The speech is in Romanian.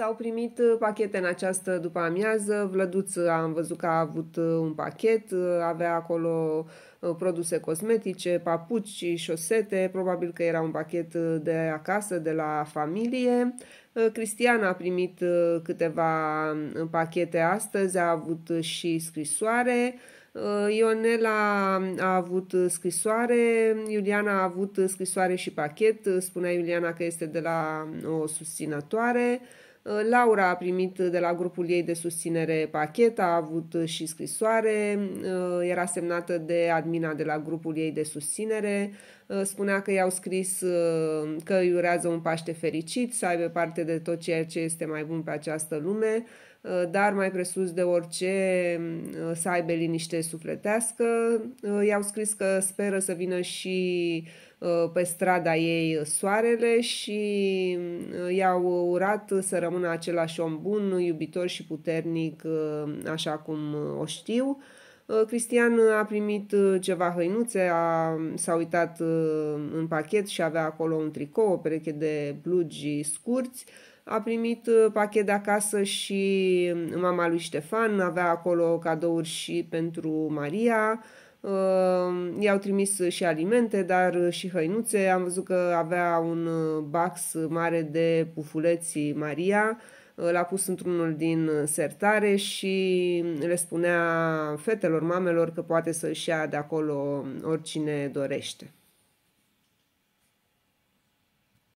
S-au primit uh, pachete în această după amiază. Vlăduț uh, am văzut că a avut uh, un pachet, avea acolo produse cosmetice, papuci, șosete, probabil că era un pachet de acasă, de la familie. Cristiana a primit câteva um, pachete astăzi, a avut și scrisoare. Ionela a avut scrisoare, Iuliana a avut scrisoare și pachet, spunea Iuliana că este de la um, o susținătoare. Uh, Laura a primit de la grupul ei de susținere pachet, a avut uh, și scrisoare, uh, era semnată de admina de la grupul ei de susținere, spunea că i-au scris că îi urează un Paște fericit, să aibă parte de tot ceea ce este mai bun pe această lume, dar mai presus de orice să aibă liniște sufletească. I-au scris că speră să vină și uh, Uh, pe strada ei soarele și uh, i-au urat să rămână același om bun, iubitor și puternic, uh, așa cum o știu. Uh, Cristian uh, a primit uh, ceva hăinuțe, a, s-a uitat în pachet și avea acolo un tricou, o pereche de blugi scurți. A primit pachet de acasă și um, mama lui Ștefan avea acolo cadouri și pentru Maria. I-au trimis și alimente, dar și hăinuțe. Am văzut că avea un bax mare de pufuleții Maria l-a pus într-unul din uh, sertare și le spunea fetelor, mamelor că poate să-și ia de acolo um, oricine dorește.